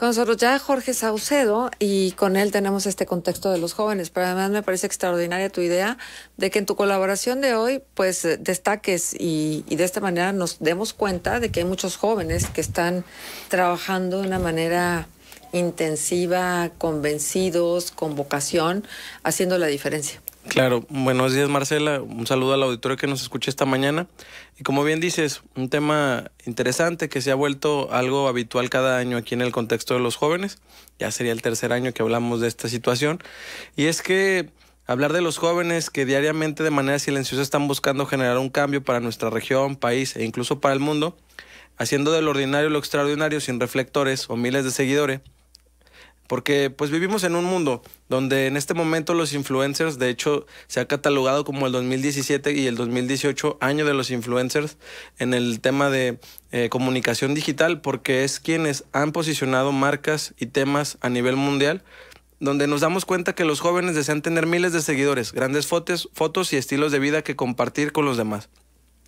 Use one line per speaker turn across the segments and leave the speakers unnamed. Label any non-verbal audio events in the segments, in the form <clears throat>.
Con nosotros ya Jorge Saucedo y con él tenemos este contexto de los jóvenes, pero además me parece extraordinaria tu idea de que en tu colaboración de hoy pues destaques y, y de esta manera nos demos cuenta de que hay muchos jóvenes que están trabajando de una manera intensiva, convencidos, con vocación, haciendo la diferencia.
Claro, buenos días Marcela, un saludo al auditorio que nos escucha esta mañana. Y como bien dices, un tema interesante que se ha vuelto algo habitual cada año aquí en el contexto de los jóvenes, ya sería el tercer año que hablamos de esta situación, y es que hablar de los jóvenes que diariamente de manera silenciosa están buscando generar un cambio para nuestra región, país e incluso para el mundo, haciendo de lo ordinario lo extraordinario sin reflectores o miles de seguidores porque pues vivimos en un mundo donde en este momento los influencers, de hecho, se ha catalogado como el 2017 y el 2018 año de los influencers en el tema de eh, comunicación digital, porque es quienes han posicionado marcas y temas a nivel mundial donde nos damos cuenta que los jóvenes desean tener miles de seguidores, grandes fotos, fotos y estilos de vida que compartir con los demás.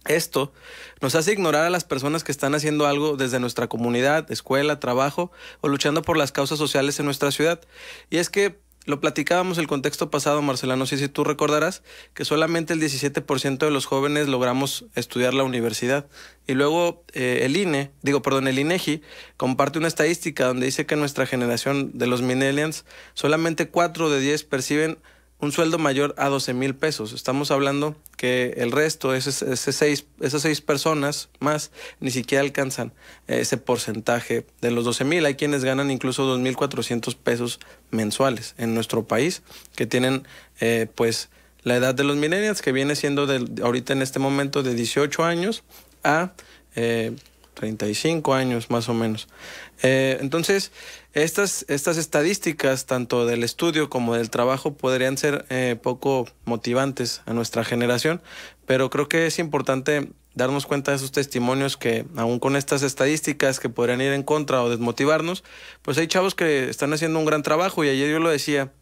Esto nos hace ignorar a las personas que están haciendo algo desde nuestra comunidad, escuela, trabajo o luchando por las causas sociales en nuestra ciudad. Y es que lo platicábamos el contexto pasado, Marcela, no sé si tú recordarás que solamente el 17% de los jóvenes logramos estudiar la universidad. Y luego eh, el INE, digo, perdón, el INEGI e comparte una estadística donde dice que nuestra generación de los millennials, solamente 4 de 10 perciben un sueldo mayor a 12 mil pesos. Estamos hablando que el resto, esas, seis, esas personas más, ni siquiera alcanzan eh, ese porcentaje de los 12 mil. Hay quienes ganan incluso 2.400 pesos mensuales en nuestro país, que tienen eh, pues la edad de los millennials, que viene siendo de, ahorita en este momento de 18 años a... Eh, 35 años más o menos. Eh, entonces, estas, estas estadísticas, tanto del estudio como del trabajo, podrían ser eh, poco motivantes a nuestra generación, pero creo que es importante darnos cuenta de esos testimonios que, aún con estas estadísticas que podrían ir en contra o desmotivarnos, pues hay chavos que están haciendo un gran trabajo y ayer yo lo decía,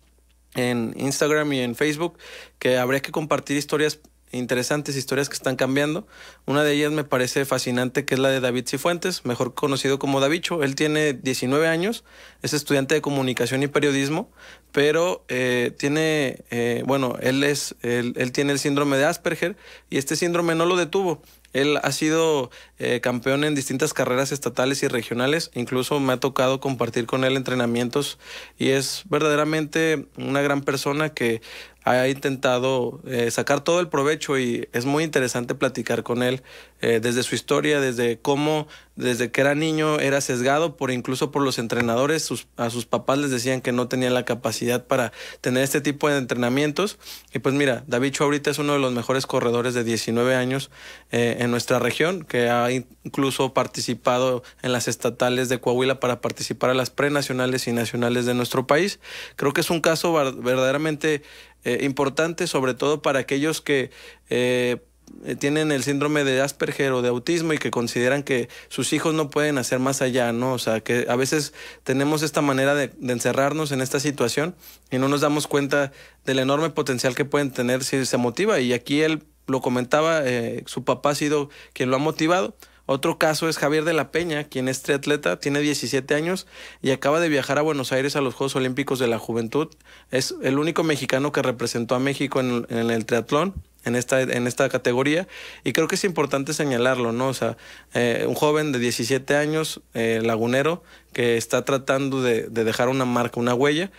en Instagram y en Facebook que habría que compartir historias interesantes historias que están cambiando. Una de ellas me parece fascinante, que es la de David Cifuentes, mejor conocido como Davicho. Él tiene 19 años, es estudiante de comunicación y periodismo, pero eh, tiene, eh, bueno, él, es, él tiene el síndrome de Asperger y este síndrome no lo detuvo él ha sido eh, campeón en distintas carreras estatales y regionales, incluso me ha tocado compartir con él entrenamientos y es verdaderamente una gran persona que ha intentado eh, sacar todo el provecho y es muy interesante platicar con él eh, desde su historia, desde cómo desde que era niño era sesgado por incluso por los entrenadores, sus, a sus papás les decían que no tenía la capacidad para tener este tipo de entrenamientos. Y pues mira, David Chua ahorita es uno de los mejores corredores de 19 años eh, en nuestra región, que ha incluso participado en las estatales de Coahuila para participar a las prenacionales y nacionales de nuestro país. Creo que es un caso verdaderamente eh, importante, sobre todo para aquellos que... Eh, eh, tienen el síndrome de Asperger o de autismo y que consideran que sus hijos no pueden hacer más allá, ¿no? O sea, que a veces tenemos esta manera de, encerrarnos en esta situación y no nos damos cuenta del enorme potencial que pueden tener si se motiva. Y aquí él lo comentaba, eh, su papá ha sido quien lo ha motivado. Otro caso es Javier de la Peña, quien es triatleta, tiene 17 años y acaba de viajar a Buenos Aires a los Juegos Olímpicos de la Juventud. Es el único mexicano que representó a México en, el triatlón. En esta, en esta categoría. Y creo que es importante señalarlo, ¿no? O sea, eh, un joven de 17 años, eh, lagunero, que está tratando de, dejar una marca, una huella.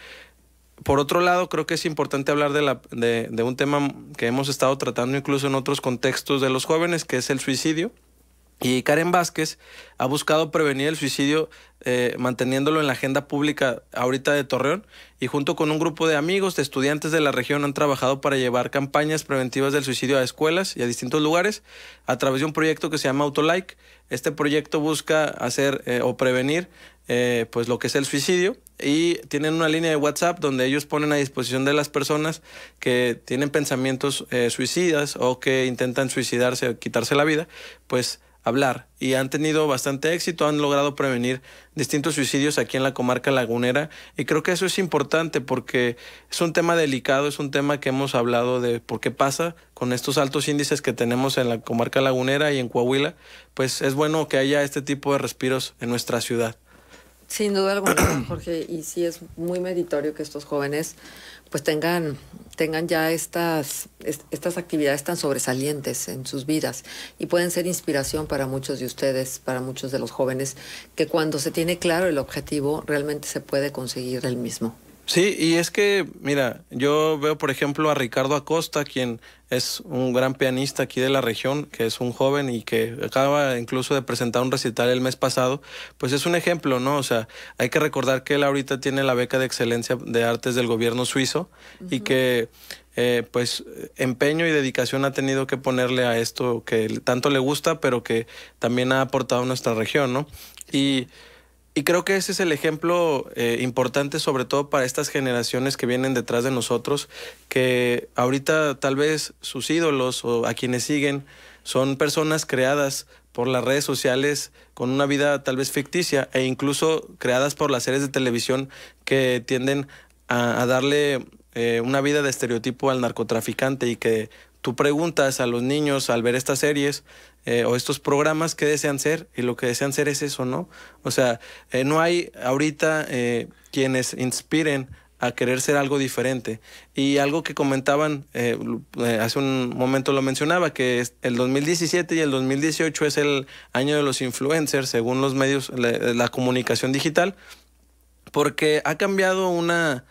Por otro lado, creo que es importante hablar de, la, de, un tema que hemos estado tratando incluso en otros contextos de los jóvenes, que es el suicidio. Y Karen Vázquez ha buscado prevenir el suicidio eh, manteniéndolo en la agenda pública ahorita de Torreón y junto con un grupo de amigos, de estudiantes de la región han trabajado para llevar campañas preventivas del suicidio a escuelas y a distintos lugares a través de un proyecto que se llama Autolike. Este proyecto busca hacer eh, o prevenir eh, pues lo que es el suicidio y tienen una línea de WhatsApp donde ellos ponen a disposición de las personas que tienen pensamientos suicidas o que intentan suicidarse o quitarse la vida, pues hablar y han tenido bastante éxito, han logrado prevenir distintos suicidios aquí en la comarca lagunera y creo que eso es importante porque es un tema delicado, es un tema que hemos hablado de por qué pasa con estos altos índices que tenemos en la comarca lagunera y en Coahuila, pues es bueno que haya este tipo de respiros en nuestra ciudad.
Sin duda alguna, Jorge, <clears throat> y sí es muy meritorio que estos jóvenes pues tengan, tengan ya estas, estas actividades tan sobresalientes en sus vidas y pueden ser inspiración para muchos de ustedes, para muchos de los jóvenes, que cuando se tiene claro el objetivo realmente se puede conseguir el mismo.
Sí, y es que, mira, yo veo, por ejemplo, a Ricardo Acosta, quien es un gran pianista aquí de la región, que es un joven y que acaba incluso de presentar un recital el mes pasado, pues es un ejemplo, ¿no? O sea, hay que recordar que él ahorita tiene la beca de excelencia de artes del gobierno suizo y que eh, pues empeño y dedicación ha tenido que ponerle a esto que tanto le gusta, pero que también ha aportado a nuestra región, ¿no? Y y creo que ese es el ejemplo eh, importante, sobre todo para estas generaciones que vienen detrás de nosotros, que ahorita tal vez sus ídolos o a quienes siguen son personas creadas por las redes sociales con una vida tal vez ficticia e incluso creadas por las series de televisión que tienden a, darle eh, una vida de estereotipo al narcotraficante y que tú preguntas a los niños al ver estas series eh, o estos programas qué desean ser y lo que desean ser es eso, ¿no? O sea, eh, no hay ahorita eh, quienes inspiren a querer ser algo diferente. Y algo que comentaban, hace un momento lo mencionaba, que el 2017 y el 2018 es el año de los influencers, según los medios, la, la comunicación digital, porque ha cambiado una,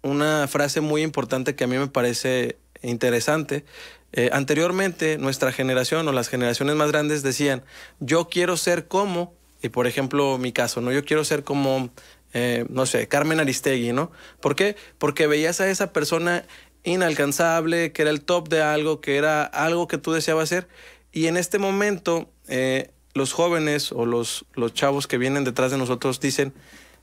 una frase muy importante que a mí me parece interesante. Eh, anteriormente, nuestra generación o las generaciones más grandes decían, yo quiero ser como, y por ejemplo mi caso, ¿no? Yo quiero ser como, eh, no sé, Carmen Aristegui, ¿no? ¿Por qué? Porque veías a esa persona inalcanzable, que era el top de algo, que era algo que tú deseabas ser, y en este momento eh, los jóvenes o los, los chavos que vienen detrás de nosotros dicen,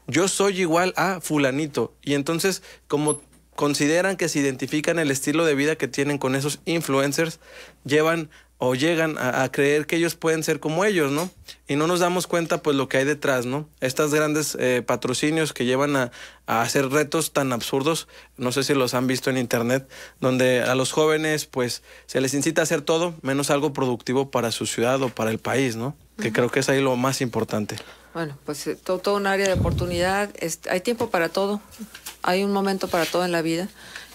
yo soy igual a fulanito. Y entonces, como consideran que se identifican el estilo de vida que tienen con esos influencers, llevan o llegan a, creer que ellos pueden ser como ellos, ¿no? Y no nos damos cuenta pues lo que hay detrás, ¿no? Estas grandes eh, patrocinios que llevan a, hacer retos tan absurdos, no sé si los han visto en internet, donde a los jóvenes pues se les incita a hacer todo menos algo productivo para su ciudad o para el país, ¿no? Que creo que es ahí lo más importante.
Bueno, pues eh, todo, un área de oportunidad, este, hay tiempo para todo, hay un momento para todo en la vida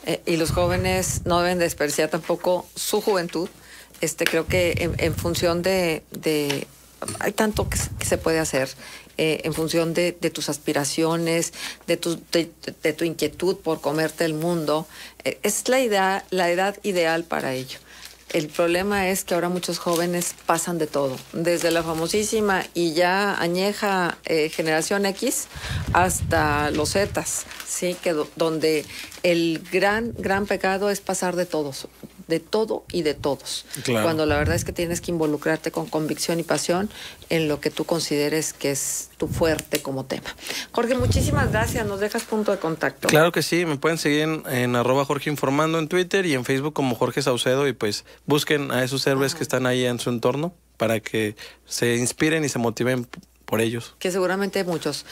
eh, y los jóvenes no deben desperdiciar tampoco su juventud este, creo que en, función de, Hay tanto que, se puede hacer. Eh, en función de, tus aspiraciones, de tu, de, tu inquietud por comerte el mundo. Eh, es la, idea, la edad ideal para ello. El problema es que ahora muchos jóvenes pasan de todo, desde la famosísima y ya añeja eh, generación X hasta los Zetas, sí, que donde el gran gran pecado es pasar de todos, de todo y de todos. Cuando la verdad es que tienes que involucrarte con convicción y pasión en lo que tú consideres que es tu fuerte como tema. Jorge, muchísimas gracias. Nos dejas punto de contacto.
Claro que sí. Me pueden seguir en, @jorgeinformando arroba Jorge Informando en Twitter y en Facebook como Jorge Saucedo y pues busquen a esos héroes que están ahí en su entorno para que se inspiren y se motiven por ellos.
Que seguramente muchos.